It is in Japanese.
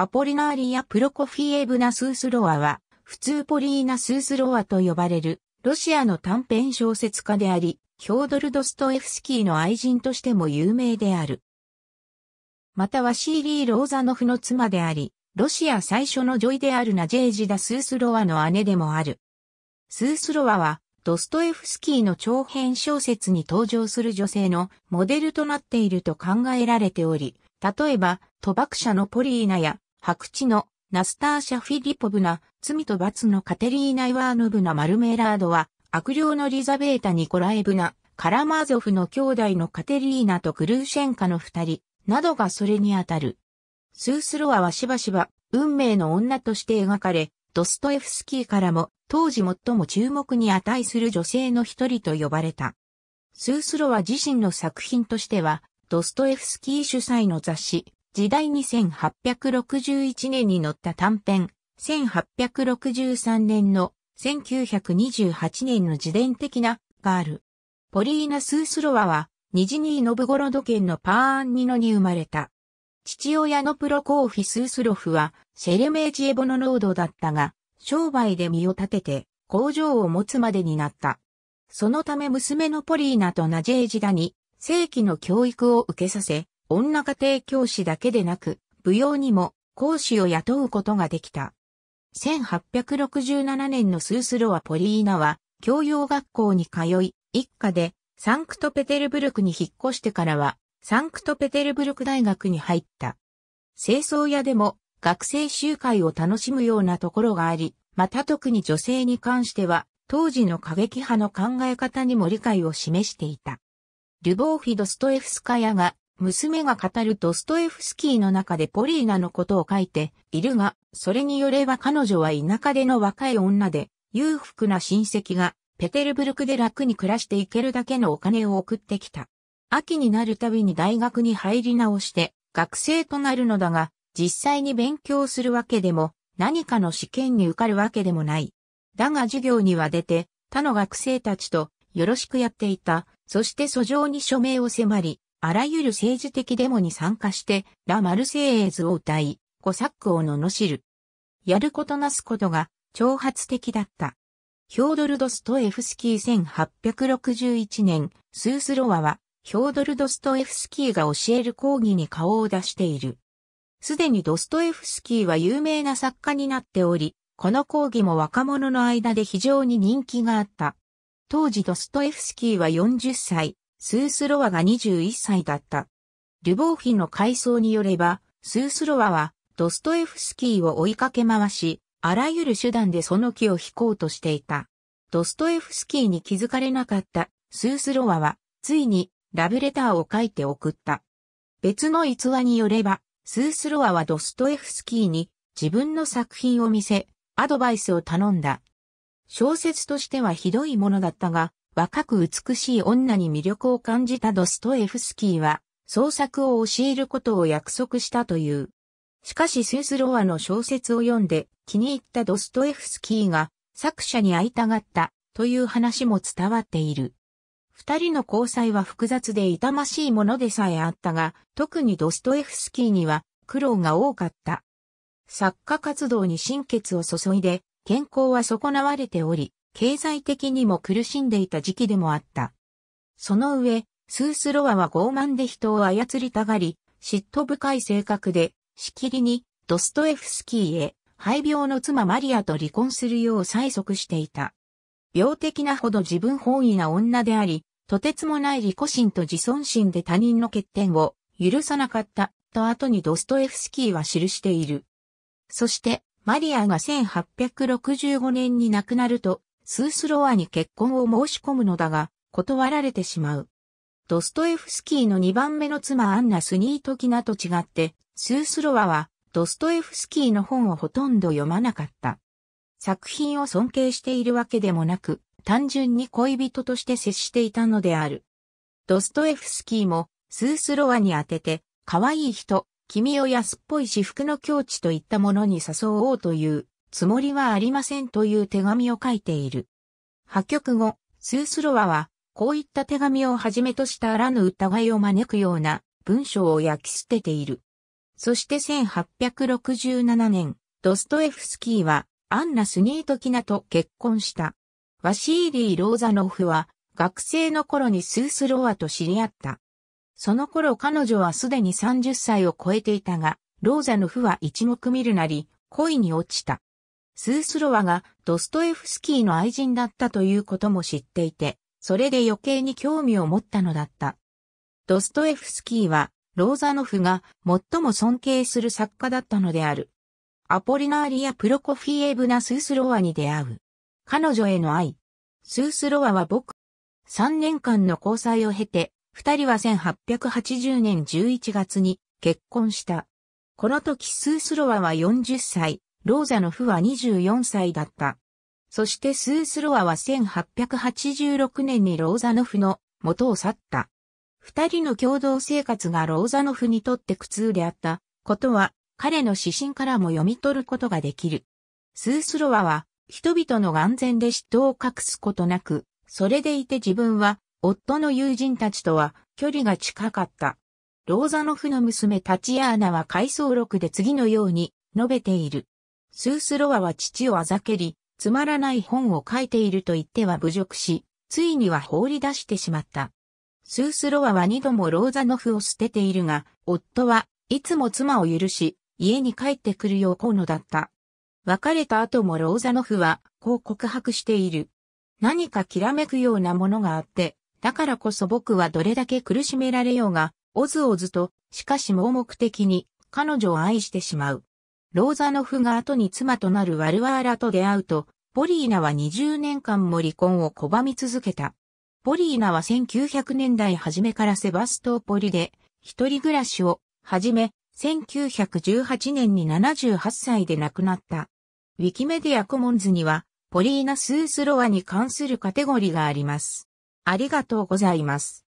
アポリナーリやプロコフィエブナ・スースロワは、普通ポリーナ・スースロワと呼ばれる、ロシアの短編小説家であり、ヒョードル・ドストエフスキーの愛人としても有名である。またはシーリー・ローザノフの妻であり、ロシア最初の女医であるナジェージダ・スースロワの姉でもある。スースロワは、ドストエフスキーの長編小説に登場する女性のモデルとなっていると考えられており、例えば、賭博者のポリーナや白地のナスターシャ・フィリポブナ、罪と罰のカテリーナ・イワーノブナ・マルメーラードは、悪霊のリザベータ・ニコライブナ、カラマーゾフの兄弟のカテリーナとクルーシェンカの二人、などがそれにあたる。スースロアはしばしば、運命の女として描かれ、ドストエフスキーからも、当時最も注目に値する女性の一人と呼ばれた。スースロア自身の作品としては、ドストエフスキー主催の雑誌、時代に1861年に載った短編、1863年の1928年の自伝的ながある。ポリーナ・スースロワは、ニジニー・ノブゴロド県のパーンニノに生まれた。父親のプロコーフィ・スースロフは、シェレメージエボの農道だったが、商売で身を立てて、工場を持つまでになった。そのため娘のポリーナとナジェージダに、正規の教育を受けさせ、女家庭教師だけでなく、舞踊にも講師を雇うことができた。1867年のスースロア・ポリーナは、教養学校に通い、一家でサンクトペテルブルクに引っ越してからは、サンクトペテルブルク大学に入った。清掃屋でも学生集会を楽しむようなところがあり、また特に女性に関しては、当時の過激派の考え方にも理解を示していた。ルボーフィドストエフスカヤが娘が語るドストエフスキーの中でポリーナのことを書いているが、それによれば彼女は田舎での若い女で、裕福な親戚が、ペテルブルクで楽に暮らしていけるだけのお金を送ってきた。秋になるたびに大学に入り直して、学生となるのだが、実際に勉強するわけでも、何かの試験に受かるわけでもない。だが授業には出て、他の学生たちとよろしくやっていた。そして訴状に署名を迫り、あらゆる政治的デモに参加して、ラ・マルセイエーズを歌い、コサックを罵る。やることなすことが、挑発的だった。ヒョードル・ドストエフスキー1861年、スースロワは、ヒョードル・ドストエフスキーが教える講義に顔を出している。すでにドストエフスキーは有名な作家になっており、この講義も若者の間で非常に人気があった。当時ドストエフスキーは40歳、スースロワが21歳だった。ルボーフィの回想によれば、スースロワはドストエフスキーを追いかけ回し、あらゆる手段でその木を引こうとしていた。ドストエフスキーに気づかれなかったスースロワは、ついにラブレターを書いて送った。別の逸話によれば、スースロワはドストエフスキーに自分の作品を見せ、アドバイスを頼んだ。小説としてはひどいものだったが、若く美しい女に魅力を感じたドストエフスキーは、創作を教えることを約束したという。しかしスースロワの小説を読んで気に入ったドストエフスキーが作者に会いたがったという話も伝わっている。二人の交際は複雑で痛ましいものでさえあったが、特にドストエフスキーには苦労が多かった。作家活動に心血を注いで、健康は損なわれており、経済的にも苦しんでいた時期でもあった。その上、スースロワは傲慢で人を操りたがり、嫉妬深い性格で、しきりにドストエフスキーへ、肺病の妻マリアと離婚するよう催促していた。病的なほど自分本位な女であり、とてつもない利己心と自尊心で他人の欠点を許さなかったと後にドストエフスキーは記している。そして、マリアが1865年に亡くなると、スースロワに結婚を申し込むのだが、断られてしまう。ドストエフスキーの2番目の妻アンナ・スニートキナと違って、スースロワはドストエフスキーの本をほとんど読まなかった。作品を尊敬しているわけでもなく、単純に恋人として接していたのである。ドストエフスキーもスースロワに当てて、可愛い人、君を安っぽい私服の境地といったものに誘おうというつもりはありませんという手紙を書いている。破局後、スースロワは、こういった手紙をはじめとしたあらぬ疑いを招くような文章を焼き捨てている。そして1867年、ドストエフスキーは、アンナ・スニート・キナと結婚した。ワシーリー・ローザノフは、学生の頃にスースロワと知り合った。その頃彼女はすでに30歳を超えていたが、ローザノフは一目見るなり、恋に落ちた。スースロワがドストエフスキーの愛人だったということも知っていて、それで余計に興味を持ったのだった。ドストエフスキーは、ローザノフが最も尊敬する作家だったのである。アポリナーリやプロコフィエブナ・スースロワに出会う。彼女への愛。スースロワは僕。3年間の交際を経て、二人は1880年11月に結婚した。この時スースロワは40歳、ローザのフは24歳だった。そしてスースロアは1886年にローザノフの元を去った。二人の共同生活がローザノフにとって苦痛であったことは彼の指針からも読み取ることができる。スースロアは人々の眼前で嫉妬を隠すことなく、それでいて自分は夫の友人たちとは距離が近かった。ローザノフの娘タチアーナは回想録で次のように述べている。スースロワは父をあざけり、つまらない本を書いていると言っては侮辱し、ついには放り出してしまった。スースロワは二度もローザノフを捨てているが、夫はいつも妻を許し、家に帰ってくるよう河野だった。別れた後もローザノフは、こう告白している。何かきらめくようなものがあって、だからこそ僕はどれだけ苦しめられようが、おずおずと、しかし盲目的に、彼女を愛してしまう。ローザノフが後に妻となるワルワーラと出会うと、ポリーナは20年間も離婚を拒み続けた。ポリーナは1900年代初めからセバストーポリで一人暮らしを始め、1918年に78歳で亡くなった。ウィキメディアコモンズには、ポリーナ・スースロワに関するカテゴリーがあります。ありがとうございます。